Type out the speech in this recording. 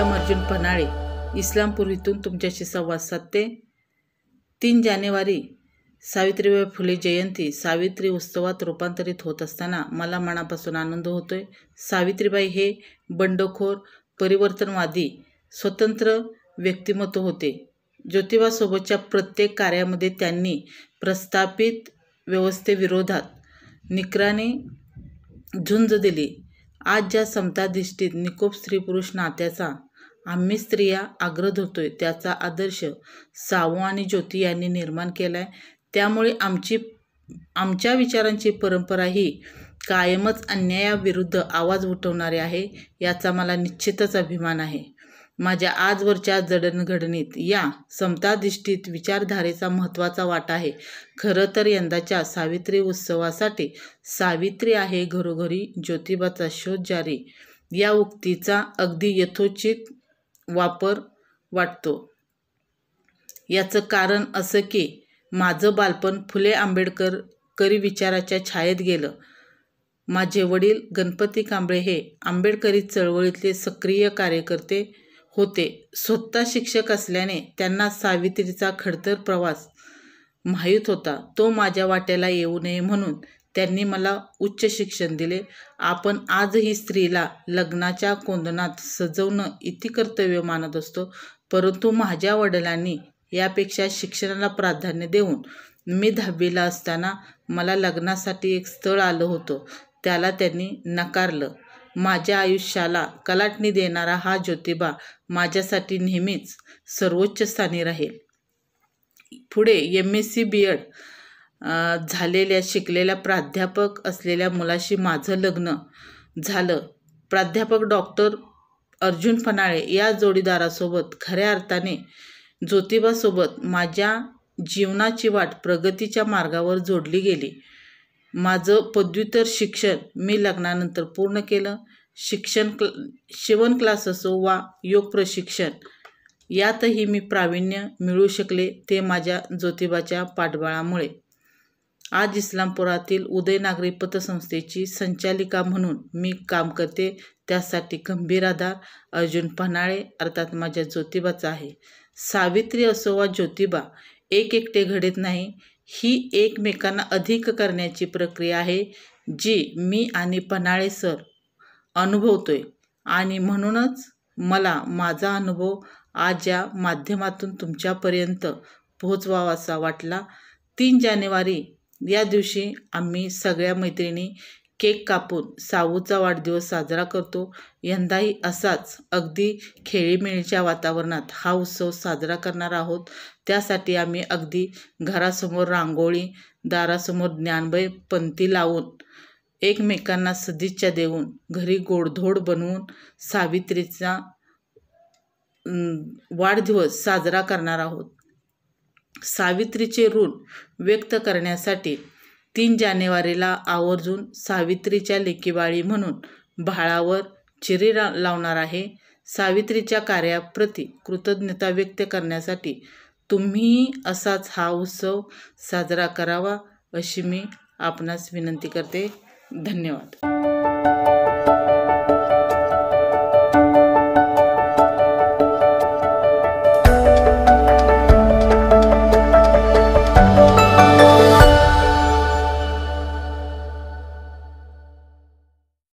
अर्जुन पन्हाळे इस्लामपूर इथून तुमच्याशी संवाद साधते तीन जानेवारी सावित्रीबाई फुले जयंती सावित्री उत्सवात रूपांतरित होत असताना मला मनापासून आनंद होतोय सावित्रीबाई हे बंडखोर परिवर्तनवादी स्वतंत्र व्यक्तिमत्व होते ज्योतिबासोबतच्या प्रत्येक कार्यामध्ये त्यांनी प्रस्थापित व्यवस्थेविरोधात निकराने झुंज दिली आज ज्या समताधिष्ठित निकोप स्त्री पुरुष नात्याचा आम्ही स्त्रिया आग्रह धरतोय त्याचा आदर्श सावू आणि ज्योती यांनी निर्माण केला आहे त्यामुळे आमची आमच्या विचारांची परंपरा ही कायमच अन्यायाविरुद्ध आवाज उठवणारे आहे याचा मला निश्चितच अभिमान आहे माझ्या आजवरच्या जडणघडणीत या समताधिष्ठित विचारधारेचा महत्त्वाचा वाटा आहे खरं तर यंदाच्या सावित्री उत्सवासाठी सावित्री आहे घरोघरी ज्योतिबाचा शोध जारी या उक्तीचा अगदी यथोचित वापर वाटतो याचं कारण असं की माझं बालपण फुले आंबेडकर करी विचाराच्या छायेत गेलं माझे वडील गणपती कांबळे हे आंबेडकरी चळवळीतले सक्रिय कार्यकर्ते होते स्वतः शिक्षक असल्याने त्यांना सावित्रीचा खडतर प्रवास माहीत होता तो माझ्या वाट्याला येऊ नये म्हणून त्यांनी मला उच्च शिक्षण दिले आपण आजही स्त्रीला लग्नाच्या कोंदनात सजवणं इति कर्तव्य मानत असतो परंतु माझ्या वडिलांनी यापेक्षा शिक्षणाला प्राधान्य देऊन मी दहावीला असताना मला लग्नासाठी एक स्थळ आलं होतं त्याला त्यांनी नकारलं माझ्या आयुष्याला कलाटणी देणारा हा ज्योतिबा माझ्यासाठी नेहमीच सर्वोच्च स्थानी राहील पुढे M S C B Ed झालेल्या शिकलेल्या प्राध्यापक असलेल्या मुलाशी माझं लग्न झालं प्राध्यापक डॉक्टर अर्जुन फनाळे या जोडीदारासोबत खऱ्या अर्थाने ज्योतिबासोबत माझ्या जीवनाची वाट प्रगतीच्या मार्गावर जोडली गेली माझं पदव्युत्तर शिक्षण मी लग्नानंतर पूर्ण केलं शिक्षण क्ल शिवण क्लास असो वा योग प्रशिक्षण यातही मी प्रावीण्य मिळू शकले ते माझ्या ज्योतिबाच्या पाठबळामुळे आज इस्लामपुरातील उदयनागरी पतसंस्थेची संचालिका म्हणून मी काम करते त्यासाठी गंभीर आधार अर्जुन पन्हाळे अर्थात माझ्या ज्योतिबाचा आहे सावित्री असो वा ज्योतिबा एक एकटे घडत नाही ही एकमेकांना अधिक करण्याची प्रक्रिया आहे जी मी आणि पन्हाळे सर अनुभवतोय आणि म्हणूनच मला माझा अनुभव आज या माध्यमातून तुमच्यापर्यंत पोहोचवावा असा वाटला तीन जानेवारी या दिवशी आम्ही सगळ्या मैत्रिणी केक कापून साऊचा वाढदिवस साजरा करतो यंदाही असाच अगदी खेळीमेळीच्या वातावरणात हा उत्सव साजरा करणार आहोत त्यासाठी आम्ही अगदी घरासमोर रांगोळी दारासमोर ज्ञानबय पंथी लावून एकमेकांना सदिच्छा देऊन घरी गोडधोड बनवून सावित्रीचा वाढदिवस साजरा करणार आहोत सावित्रीचे ऋण व्यक्त करण्यासाठी तीन जानेवारीला आवर्जून सावित्रीच्या लेकीबाळी म्हणून भाळावर चिरी लावणार आहे सावित्रीच्या कार्याप्रती कृतज्ञता व्यक्त करण्यासाठी तुम्हीही असाच हा उत्सव साजरा करावा अशी मी आपणास विनंती करते धन्यवाद